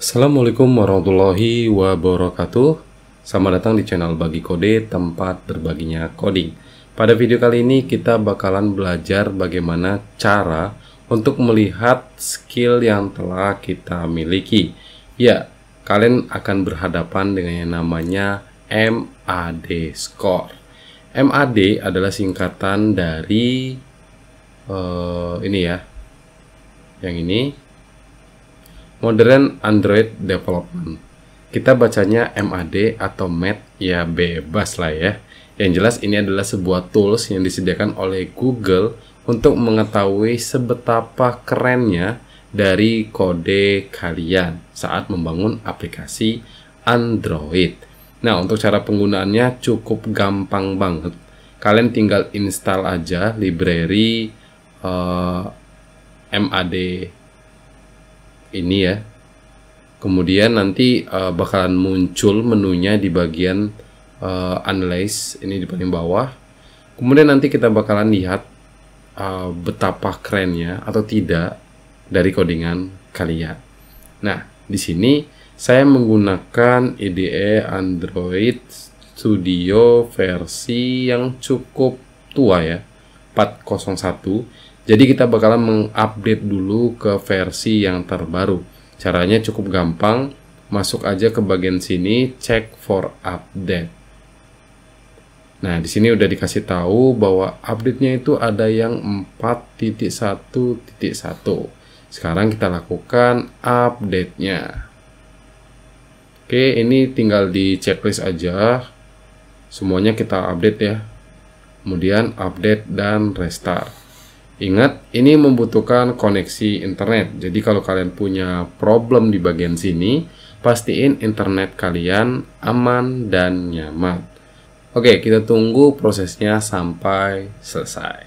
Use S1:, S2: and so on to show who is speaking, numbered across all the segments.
S1: Assalamualaikum warahmatullahi wabarakatuh Selamat datang di channel Bagi Kode, tempat berbaginya coding Pada video kali ini kita bakalan belajar bagaimana cara untuk melihat skill yang telah kita miliki Ya, kalian akan berhadapan dengan yang namanya MAD score MAD adalah singkatan dari uh, ini ya yang ini Modern Android Development. Kita bacanya MAD atau MAD, ya bebas lah ya. Yang jelas ini adalah sebuah tools yang disediakan oleh Google untuk mengetahui sebetapa kerennya dari kode kalian saat membangun aplikasi Android. Nah, untuk cara penggunaannya cukup gampang banget. Kalian tinggal install aja library uh, eh, MAD ini ya. Kemudian nanti uh, bakalan muncul menunya di bagian uh, analyze ini di paling bawah. Kemudian nanti kita bakalan lihat uh, betapa kerennya atau tidak dari codingan kalian. Nah, di sini saya menggunakan IDE Android Studio versi yang cukup tua ya, 401. Jadi kita bakalan mengupdate dulu ke versi yang terbaru. Caranya cukup gampang, masuk aja ke bagian sini, check for update. Nah, di sini udah dikasih tahu bahwa update-nya itu ada yang 4.1.1. Sekarang kita lakukan update-nya. Oke, ini tinggal di checklist aja. Semuanya kita update ya. Kemudian update dan restart. Ingat, ini membutuhkan koneksi internet. Jadi kalau kalian punya problem di bagian sini, pastiin internet kalian aman dan nyaman. Oke, kita tunggu prosesnya sampai selesai.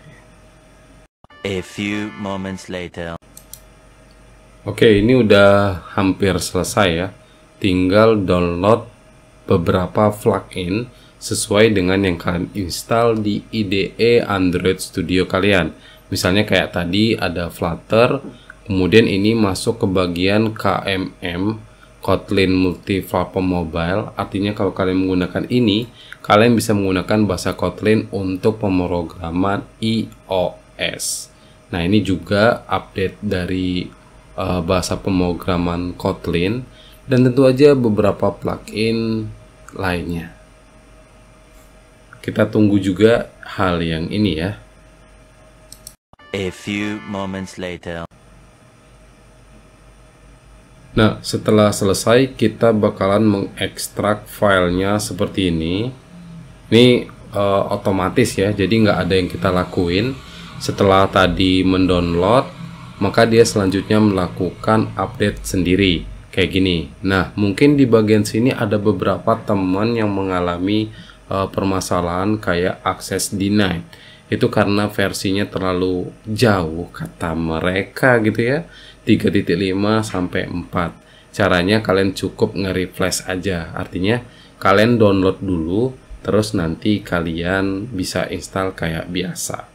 S1: A few moments later. Oke, ini udah hampir selesai ya. Tinggal download beberapa plugin sesuai dengan yang kalian install di IDE Android Studio kalian. Misalnya kayak tadi ada Flutter, kemudian ini masuk ke bagian KMM, Kotlin Multi Platform Mobile. Artinya kalau kalian menggunakan ini, kalian bisa menggunakan bahasa Kotlin untuk pemrograman iOS. Nah, ini juga update dari uh, bahasa pemrograman Kotlin dan tentu aja beberapa plugin lainnya. Kita tunggu juga hal yang ini ya. A few moments later. Nah, setelah selesai kita bakalan mengekstrak filenya seperti ini. Ini uh, otomatis ya, jadi nggak ada yang kita lakuin. Setelah tadi mendownload, maka dia selanjutnya melakukan update sendiri kayak gini. Nah, mungkin di bagian sini ada beberapa teman yang mengalami uh, permasalahan kayak akses denied itu karena versinya terlalu jauh kata mereka gitu ya 3.5 sampai 4 caranya kalian cukup nge-refresh aja artinya kalian download dulu terus nanti kalian bisa install kayak biasa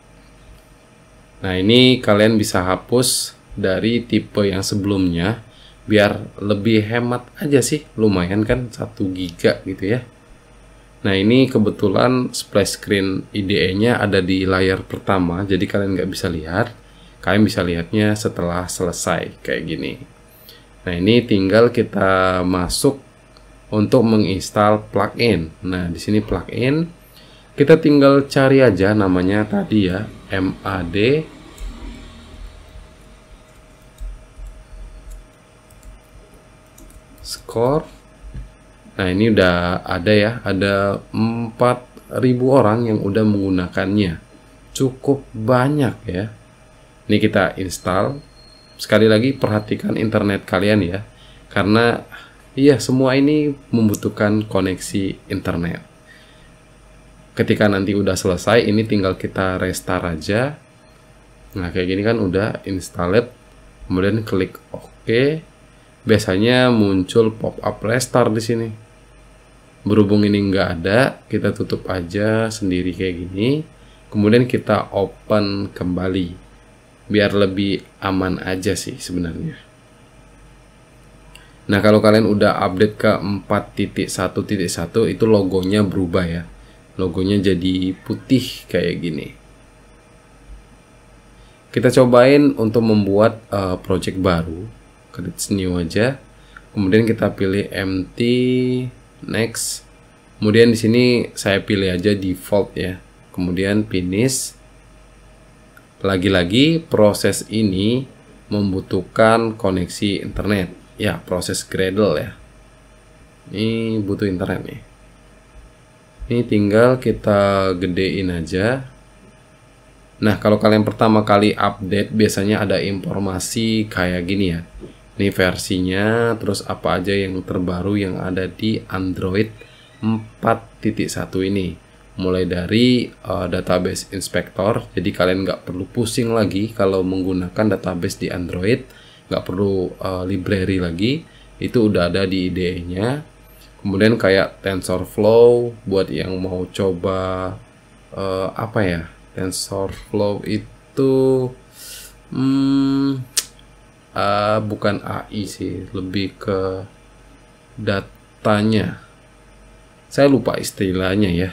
S1: nah ini kalian bisa hapus dari tipe yang sebelumnya biar lebih hemat aja sih lumayan kan 1 giga gitu ya Nah ini kebetulan splash screen IDE-nya ada di layar pertama, jadi kalian nggak bisa lihat. Kalian bisa lihatnya setelah selesai, kayak gini. Nah ini tinggal kita masuk untuk menginstal plugin. Nah di sini plugin, kita tinggal cari aja namanya tadi ya, MAD score Nah ini udah ada ya, ada 4000 orang yang udah menggunakannya. Cukup banyak ya. Ini kita install. Sekali lagi perhatikan internet kalian ya. Karena iya semua ini membutuhkan koneksi internet. Ketika nanti udah selesai, ini tinggal kita restart aja. Nah kayak gini kan udah installed. Kemudian klik OK. Biasanya muncul pop-up restart di sini berhubung ini nggak ada, kita tutup aja sendiri kayak gini. Kemudian kita open kembali, biar lebih aman aja sih sebenarnya. Nah kalau kalian udah update ke 4.1.1 itu logonya berubah ya. Logonya jadi putih kayak gini. Kita cobain untuk membuat uh, project baru, create new aja. Kemudian kita pilih empty next kemudian di sini saya pilih aja default ya kemudian finish lagi-lagi proses ini membutuhkan koneksi internet ya proses Gradle ya ini butuh internet nih ini tinggal kita gedein aja nah kalau kalian pertama kali update biasanya ada informasi kayak gini ya ini versinya, terus apa aja yang terbaru yang ada di Android 4.1 ini. Mulai dari uh, database inspector, jadi kalian nggak perlu pusing lagi kalau menggunakan database di Android, nggak perlu uh, library lagi, itu udah ada di IDE-nya. Kemudian kayak TensorFlow buat yang mau coba uh, apa ya? TensorFlow itu hmm, uh, bukan AI sih, lebih ke datanya. Saya lupa istilahnya ya.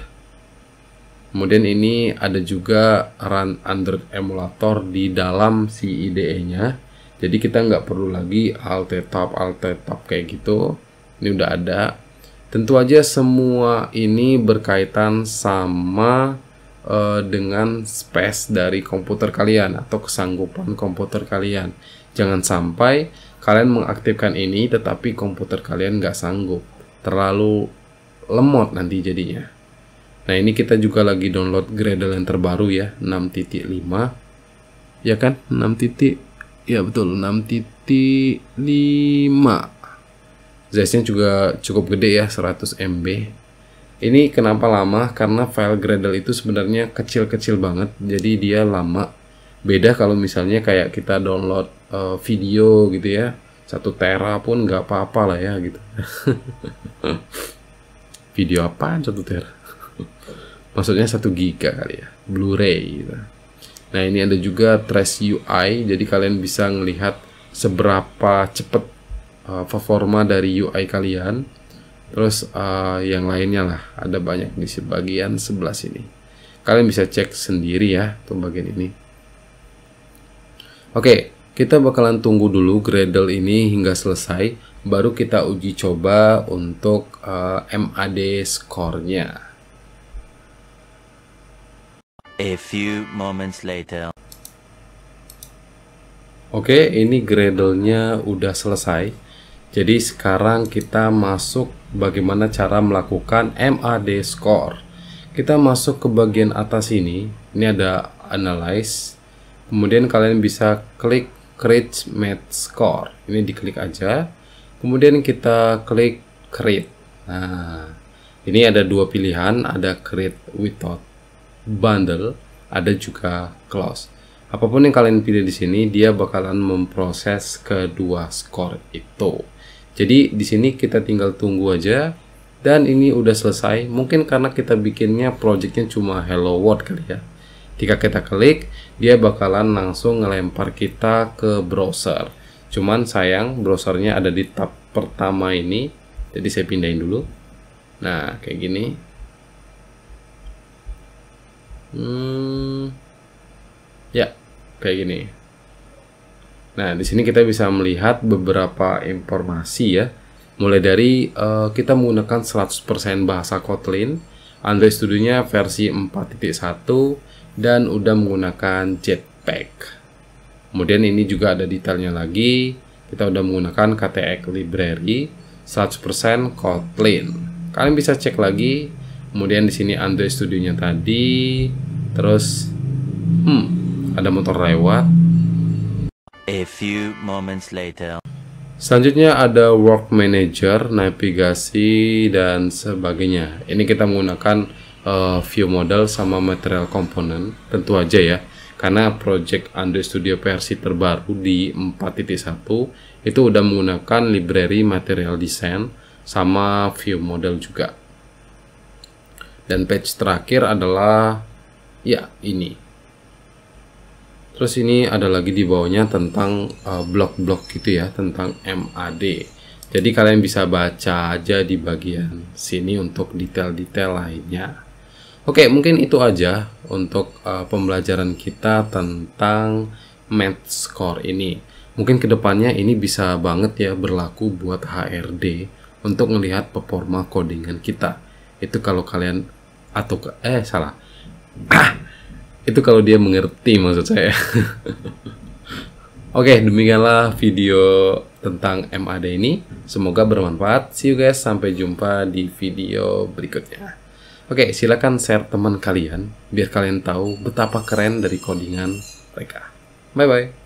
S1: Kemudian ini ada juga run Android emulator di dalam si IDE-nya. Jadi kita nggak perlu lagi alt tab alt tab kayak gitu. Ini udah ada. Tentu aja semua ini berkaitan sama eh, dengan space dari komputer kalian atau kesanggupan komputer kalian. Jangan sampai kalian mengaktifkan ini tetapi komputer kalian nggak sanggup. Terlalu lemot nanti jadinya. Nah ini kita juga lagi download Gradle yang terbaru ya, 6.5. Ya kan? 6 Ya betul, 6.5. Zestnya juga cukup gede ya, 100 MB. Ini kenapa lama? Karena file Gradle itu sebenarnya kecil-kecil banget, jadi dia lama. Beda kalau misalnya kayak kita download uh, video gitu ya satu tera pun nggak apa-apa lah ya gitu video apa satu tera maksudnya satu giga kali ya blu-ray gitu nah ini ada juga trace UI jadi kalian bisa melihat seberapa cepat uh, eh, performa dari UI kalian terus uh, yang lainnya lah ada banyak di sebagian sebelah sini kalian bisa cek sendiri ya tuh bagian ini oke kita bakalan tunggu dulu Gradle ini hingga selesai, baru kita uji coba untuk uh, eh, MAD skornya. A few moments later. Oke, ini Gradle-nya udah selesai. Jadi sekarang kita masuk bagaimana cara melakukan MAD score. Kita masuk ke bagian atas ini. Ini ada analyze. Kemudian kalian bisa klik create match score. Ini diklik aja. Kemudian kita klik create. Nah, ini ada dua pilihan, ada create without bundle, ada juga close. Apapun yang kalian pilih di sini, dia bakalan memproses kedua skor itu. Jadi di sini kita tinggal tunggu aja dan ini udah selesai. Mungkin karena kita bikinnya projectnya cuma hello world kali ya. Jika kita klik, dia bakalan langsung ngelempar kita ke browser cuman sayang browsernya ada di tab pertama ini jadi saya pindahin dulu nah kayak gini hmm, ya kayak gini nah di sini kita bisa melihat beberapa informasi ya mulai dari uh, kita menggunakan 100% bahasa Kotlin Android Studio-nya versi 4.1 dan udah menggunakan Jetpack. Kemudian ini juga ada detailnya lagi. Kita udah menggunakan KTX Library 100% Kotlin. Kalian bisa cek lagi. Kemudian di sini Android Studio-nya tadi. Terus hmm, ada motor lewat. A few moments later. Selanjutnya ada work manager, navigasi dan sebagainya. Ini kita menggunakan uh, view model sama material component tentu aja ya. Karena project Android Studio versi terbaru di 4.1 itu udah menggunakan library material design sama view model juga. Dan page terakhir adalah ya ini Terus ini ada lagi di bawahnya tentang eh, blok-blok uh, gitu ya, tentang MAD. Jadi kalian bisa baca aja di bagian sini untuk detail-detail lainnya. Oke, mungkin itu aja untuk uh, pembelajaran kita tentang math score ini. Mungkin kedepannya ini bisa banget ya berlaku buat HRD untuk melihat performa codingan kita. Itu kalau kalian atau ke, eh salah. Itu kalau dia mengerti maksud saya. Oke, okay, demikianlah video tentang MAD ini. Semoga bermanfaat. See you guys, sampai jumpa di video berikutnya. Oke, okay, silakan share teman kalian biar kalian tahu betapa keren dari codingan mereka. Bye bye.